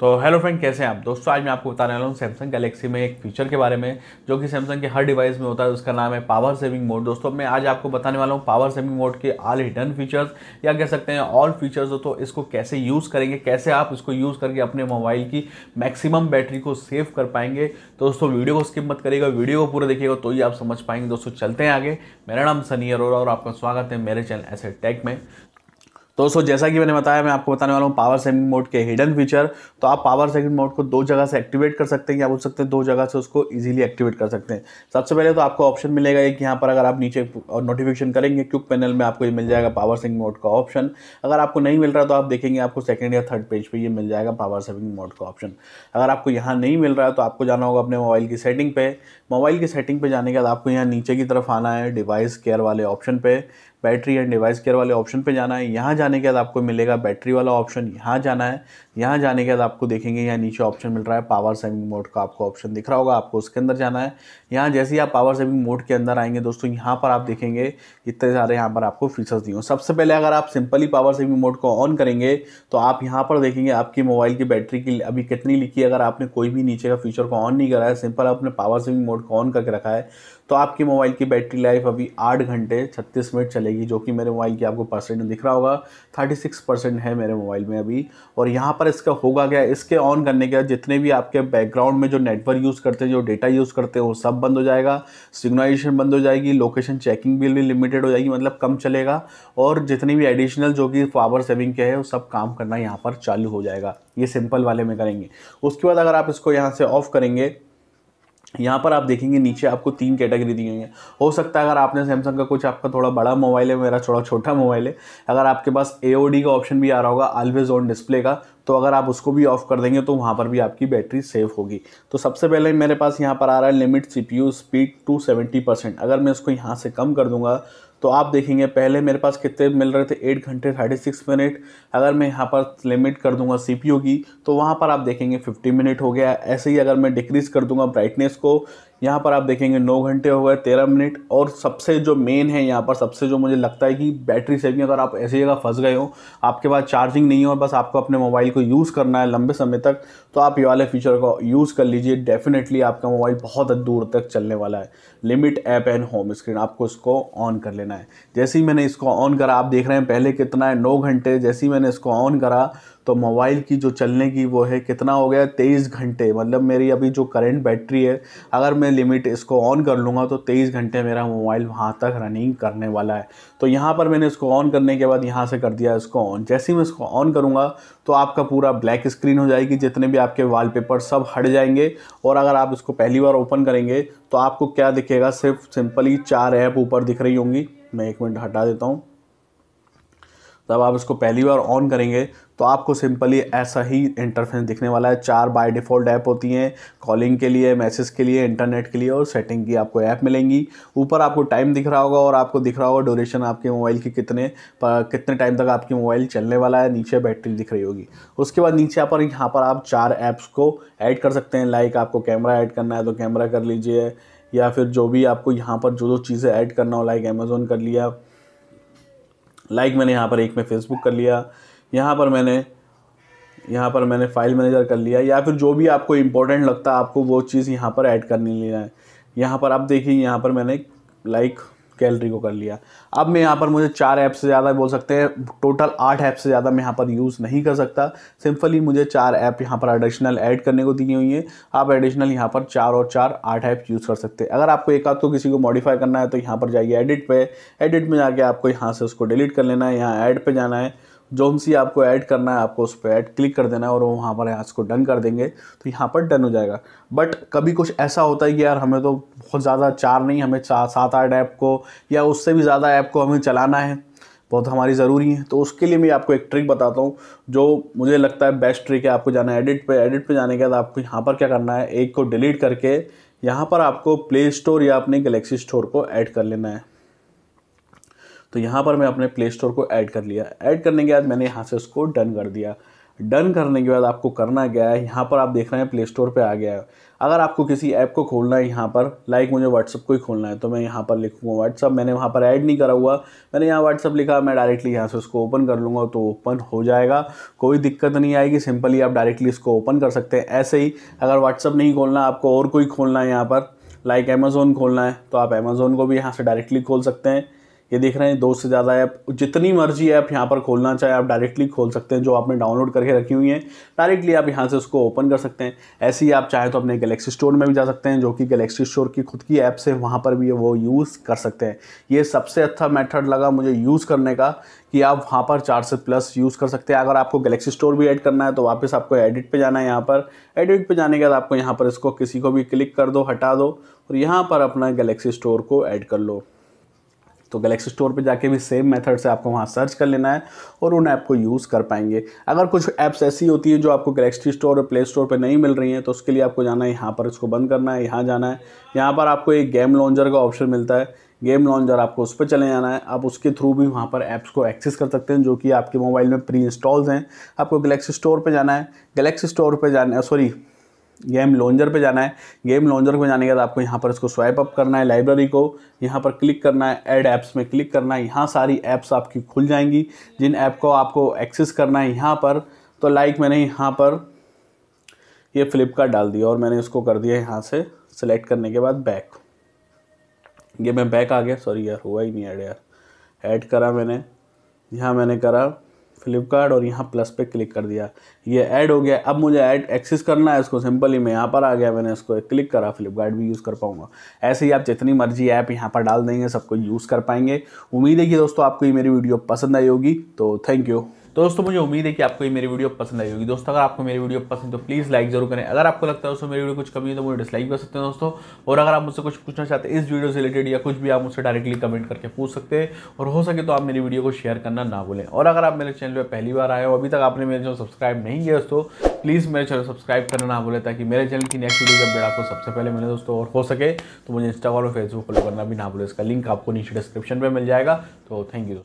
तो hello friend कैसे हैं आप दोस्तों आज मैं आपको बताने वाला हूँ सैमसंग गैलेक्सी में एक फीचर के बारे में जो कि सैमसंग के हर डिवाइस में होता है उसका नाम है पावर सेविंग मोड दोस्तों मैं आज आपको बताने वाला हूँ पावर सेविंग मोड के ऑल हिडन फीचर्स या कह सकते हैं ऑल फीचर्स हो तो इसको कैसे यूज़ करेंगे कैसे आप इसको यूज़ करके अपने मोबाइल की मैक्सिमम बैटरी को सेव कर पाएंगे दोस्तों वीडियो को स्किप मत करिएगा वीडियो को पूरा देखिएगा तो ही आप समझ पाएंगे दोस्तों चलते हैं आगे मेरा नाम सनी अरोरा और आपका स्वागत है मेरे चैनल ऐसे टेक में तो दोस्तों जैसा कि मैंने बताया मैं आपको बताने वाला हूँ पावर सेविंग मोड के हिडन फीचर तो आप पावर सेविंग मोड को दो जगह से एक्टिवेट कर सकते हैं या बोल सकते हैं दो जगह से उसको इजीली एक्टिवेट कर सकते हैं सबसे पहले तो आपको ऑप्शन मिलेगा एक यहाँ पर अगर आप नीचे नोटिफिकेशन करेंगे क्यूक पैनल में आपको ये मिल जाएगा पावर सेविंग मोड का ऑप्शन अगर आपको नहीं मिल रहा तो आप देखेंगे आपको सेकेंड या थर्ड पेज पर ये मिल जाएगा पावर सेविंग मोड का ऑप्शन अगर आपको यहाँ नहीं मिल रहा है तो आपको जाना होगा अपने मोबाइल की सेटिंग पर मोबाइल की सेटिंग पे जाने के बाद आपको यहाँ नीचे की तरफ आना है डिवाइस केयर वाले ऑप्शन पर बैटरी एंड डिवाइस केयर वाले ऑप्शन पर जाना है यहाँ जाने के बाद आपको मिलेगा बैटरी वाला ऑप्शन यहाँ जाना है यहाँ जाने के बाद आपको देखेंगे यहाँ नीचे ऑप्शन मिल रहा है पावर सेविंग मोड का आपको ऑप्शन दिख रहा होगा आपको उसके अंदर जाना है यहाँ जैसे ही आप पावर सेविंग मोड के अंदर आएंगे दोस्तों यहाँ पर आप देखेंगे इतने सारे यहाँ पर आपको फीचर्स दिए हों सबसे पहले अगर आप सिंपली पावर सेविंग मोड को ऑन करेंगे तो आप यहाँ पर देखेंगे आपकी मोबाइल की बैटरी की अभी कितनी लिखी है अगर आपने कोई भी नीचे का फीचर को ऑन नहीं करा है सिंपल आपने पावर सेविंग मोड को ऑन करके रखा है तो आपकी मोबाइल की बैटरी लाइफ अभी आठ घंटे छत्तीस मिनट चलेगी जो कि मेरे मोबाइल की आपको परसेंट दिख रहा होगा थर्टी सिक्स परसेंट है मेरे मोबाइल में अभी और यहाँ पर पर इसका होगा क्या इसके ऑन करने के बाद जितने भी आपके बैकग्राउंड में जो नेटवर्क यूज़ करते हैं जो डेटा यूज़ करते हैं वो सब बंद हो जाएगा सिग्नलाइजेशन बंद हो जाएगी लोकेशन चेकिंग भी लिमिटेड हो जाएगी मतलब कम चलेगा और जितनी भी एडिशनल जो कि पावर सेविंग के है वो सब काम करना यहाँ पर चालू हो जाएगा ये सिंपल वाले में करेंगे उसके बाद अगर आप इसको यहाँ से ऑफ करेंगे यहाँ पर आप देखेंगे नीचे आपको तीन कैटेगरी दी हुई है हो सकता है अगर आपने सैमसंग का कुछ आपका थोड़ा बड़ा मोबाइल है मेरा थोड़ा छोटा मोबाइल है अगर आपके पास ए का ऑप्शन भी आ रहा होगा ऑलवेज ऑन डिस्प्ले का तो अगर आप उसको भी ऑफ कर देंगे तो वहाँ पर भी आपकी बैटरी सेफ होगी तो सबसे पहले मेरे पास यहाँ पर आ रहा है limit C speed to seventy percent अगर मैं इसको यहाँ से कम कर दूँगा तो आप देखेंगे पहले मेरे पास कितने मिल रहे थे एट घंटे थर्टी सिक्स मिनट अगर मैं यहाँ पर लिमिट कर दूंगा सी की तो वहाँ पर आप देखेंगे फिफ्टी मिनट हो गया ऐसे ही अगर मैं डिक्रीज़ कर दूंगा ब्राइटनेस को यहाँ पर आप देखेंगे नौ घंटे हो गए तेरह मिनट और सबसे जो मेन है यहाँ पर सबसे जो मुझे लगता है कि बैटरी सेविंग अगर आप ऐसी जगह फंस गए हो आपके पास चार्जिंग नहीं है और बस आपको अपने मोबाइल को यूज़ करना है लंबे समय तक तो आप ये वाले फीचर को यूज़ कर लीजिए डेफिनेटली आपका मोबाइल बहुत दूर तक चलने वाला है limit app and home screen आपको इसको ऑन कर लेना है जैसे ही मैंने इसको ऑन करा आप देख रहे हैं पहले कितना है नौ घंटे जैसे ही मैंने इसको ऑन करा तो मोबाइल की जो चलने की वो है कितना हो गया तेईस घंटे मतलब मेरी अभी जो करंट बैटरी है अगर मैं लिमिट इसको ऑन कर लूँगा तो तेईस घंटे मेरा मोबाइल वहाँ तक रनिंग करने वाला है तो यहाँ पर मैंने इसको ऑन करने के बाद यहाँ से कर दिया इसको ऑन जैसे ही मैं इसको ऑन करूँगा तो आपका पूरा ब्लैक स्क्रीन हो जाएगी जितने भी आपके वालपेपर सब हट जाएंगे और अगर आप इसको पहली बार ओपन करेंगे तो आपको क्या दिखेगा सिर्फ सिंपली चार ऐप ऊपर दिख रही होंगी मैं एक मिनट हटा देता हूँ जब आप इसको पहली बार ऑन करेंगे तो आपको सिंपली ऐसा ही इंटरफेस दिखने वाला है चार बाय डिफ़ॉल्ट ऐप होती हैं कॉलिंग के लिए मैसेज के लिए इंटरनेट के लिए और सेटिंग की आपको ऐप मिलेंगी ऊपर आपको टाइम दिख रहा होगा और आपको दिख रहा होगा ड्यूरेशन आपके मोबाइल की कितने पर, कितने टाइम तक आपके मोबाइल चलने वाला है नीचे बैटरी दिख रही होगी उसके बाद नीचे पर यहाँ पर आप चार ऐप्स को ऐड कर सकते हैं लाइक आपको कैमरा ऐड करना है तो कैमरा कर लीजिए या फिर जो भी आपको यहाँ पर जो जो चीज़ें ऐड करना हो लाइक अमेज़ोन कर लिया लाइक like मैंने यहाँ पर एक में फेसबुक कर लिया यहाँ पर मैंने यहाँ पर मैंने फाइल मैनेजर कर लिया या फिर जो भी आपको इम्पोर्टेंट लगता है आपको वो चीज़ यहाँ पर ऐड करनी लेना है यहाँ पर आप देखिए यहाँ पर मैंने लाइक like, गैलरी को कर लिया अब मैं यहाँ पर मुझे चार ऐप से ज़्यादा बोल सकते हैं टोटल आठ ऐप से ज़्यादा मैं यहाँ पर यूज़ नहीं कर सकता सिंपली मुझे चार ऐप यहाँ पर एडिशनल ऐड करने को दी हुई हैं आप एडिशनल यहाँ पर चार और चार आठ ऐप यूज़ कर सकते हैं अगर आपको एक आध तो किसी को मॉडिफाई करना है तो यहाँ पर जाइए एडिट पर एडिट में जाके आपको यहाँ से उसको डिलीट कर लेना है यहाँ ऐड पर जाना है जो सी आपको ऐड करना है आपको उस पर ऐड क्लिक कर देना है और वो वहाँ पर यहाँ इसको डन कर देंगे तो यहाँ पर डन हो जाएगा बट कभी कुछ ऐसा होता है कि यार हमें तो बहुत ज़्यादा चार नहीं हमें चार सात आठ ऐप को या उससे भी ज़्यादा ऐप को हमें चलाना है बहुत हमारी ज़रूरी है तो उसके लिए मैं आपको एक ट्रिक बताता हूँ जो मुझे लगता है बेस्ट ट्रिक है आपको जाना है एडिट पर एडिट पर जाने के बाद आपको यहाँ पर क्या करना है एक को डिलीट करके यहाँ पर आपको प्ले स्टोर या अपने गलेक्सी स्टोर को ऐड कर लेना है तो यहाँ पर मैं अपने प्ले स्टोर को ऐड कर लिया ऐड करने के बाद मैंने यहाँ से उसको डन कर दिया डन करने के बाद आपको करना क्या है यहाँ पर आप देख रहे हैं प्ले स्टोर पर आ गया है अगर आपको किसी ऐप को खोलना है यहाँ पर लाइक मुझे व्हाट्सअप को ही खोलना है तो मैं यहाँ पर लिखूँगा व्हाट्सअप मैंने वहाँ पर ऐड नहीं करा हुआ मैंने यहाँ व्हाट्सअप लिखा मैं डायरेक्टली यहाँ से उसको ओपन कर लूँगा तो ओपन हो जाएगा कोई दिक्कत नहीं आएगी सिंपली आप डायरेक्टली इसको ओपन कर सकते हैं ऐसे ही अगर व्हाट्सअप नहीं खोलना आपको और कोई खोलना है यहाँ पर लाइक अमेज़ोन खोलना है तो आप अमेज़ोन को भी यहाँ से डायरेक्टली खोल सकते हैं ये देख रहे हैं दो से ज़्यादा ऐप जितनी मर्जी ऐप यहाँ पर खोलना चाहे आप डायरेक्टली खोल सकते हैं जो आपने डाउनलोड करके रखी हुई हैं डायरेक्टली आप यहाँ से उसको ओपन कर सकते हैं ऐसे ही आप चाहें तो अपने गलेक्सी स्टोर में भी जा सकते हैं जो कि गलेक्सी स्टोर की खुद की ऐप से वहाँ पर भी वो यूज़ कर सकते हैं ये सबसे अच्छा मैथड लगा मुझे यूज़ करने का कि आप वहाँ पर चार से प्लस यूज़ कर सकते हैं अगर आपको गलेक्सी स्टोर भी ऐड करना है तो वापस आपको एडिट पर जाना है यहाँ पर एडिट पर जाने के बाद आपको यहाँ पर इसको किसी को भी क्लिक कर दो हटा दो और यहाँ पर अपना गलेक्सी स्टोर को ऐड कर लो तो गलेक्सी स्टोर पे जाके भी सेम मेथड से आपको वहाँ सर्च कर लेना है और उन ऐप को यूज़ कर पाएंगे अगर कुछ ऐप्स ऐसी होती है जो आपको गलेक्सी स्टोर और प्ले स्टोर पर नहीं मिल रही हैं तो उसके लिए आपको जाना है यहाँ पर इसको बंद करना है यहाँ जाना है यहाँ पर आपको एक गेम लॉन्चर का ऑप्शन मिलता है गेम लॉन्चर आपको उस पर चले जाना है आप उसके थ्रू भी वहाँ पर ऐप्स को एक्सेस कर सकते हैं जो कि आपके मोबाइल में प्री इंस्टॉल्स हैं आपको गलेक्सी स्टोर पर जाना है गलेक्सी स्टोर पर जाना है सॉरी गेम लॉन्जर पे जाना है गेम लॉन्जर पे जाने के बाद आपको यहाँ पर इसको स्वाइप अप करना है लाइब्रेरी को यहाँ पर क्लिक करना है ऐड ऐप्स में क्लिक करना है यहाँ सारी ऐप्स आपकी खुल जाएंगी जिन ऐप को आपको एक्सेस करना है यहाँ पर तो लाइक मैंने यहाँ पर ये फ्लिपकार्ट डाल दिया और मैंने इसको कर दिया यहाँ से सिलेक्ट करने के बाद बैक ये मैं बैक आ गया सॉरी यार हुआ ही नहीं ऐड यार ऐड करा मैंने यहाँ मैंने करा फ्लिपकार्ट और यहाँ प्लस पे क्लिक कर दिया ये ऐड हो गया अब मुझे ऐड एक्सेस करना है इसको सिंपली मैं यहाँ पर आ गया मैंने इसको क्लिक करा फ्लिपकार्ट भी यूज़ कर पाऊँगा ऐसे ही आप जितनी मर्जी ऐप यहाँ पर डाल देंगे सबको यूज़ कर पाएंगे उम्मीद है कि दोस्तों आपको ये मेरी वीडियो पसंद आई होगी तो थैंक यू तो दोस्तों मुझे उम्मीद है कि आपको ये मेरी वीडियो पसंद आई होगी दोस्तों अगर आपको मेरी वीडियो पसंद तो प्लीज़ लाइक जरूर करें अगर आपको लगता है दोस्तों मेरी वीडियो कुछ कमी है तो मुझे डिसलाइक कर सकते हैं दोस्तों और अगर आप मुझसे कुछ पूछना चाहते हैं इस वीडियो से रिलेटेड या कुछ भी आप मुझसे डायरेक्टली कमेंट करके पूछ सकते हैं और हो सके तो आप मेरी वीडियो को शेयर करना ना भूलें और अगर आप मेरे चैनल पर पहली बार आए हो अभी तक आपने मेरे चैनल सब्सक्राइब नहीं किया दोस्तों प्लीज़ मेरे चैनल सब्सक्राइब करना ना भूलें ताकि मेरे चैनल की नेक्स्ट वीडियो अपडेट आपको सबसे पहले मिले दोस्तों और हो सके तो मुझे इंस्टाग्राम और फेसबुक फॉलो करना भी ना भूलें इसका लिंक आपको नीचे डिस्क्रिप्शन में मिल जाएगा तो थैंक यू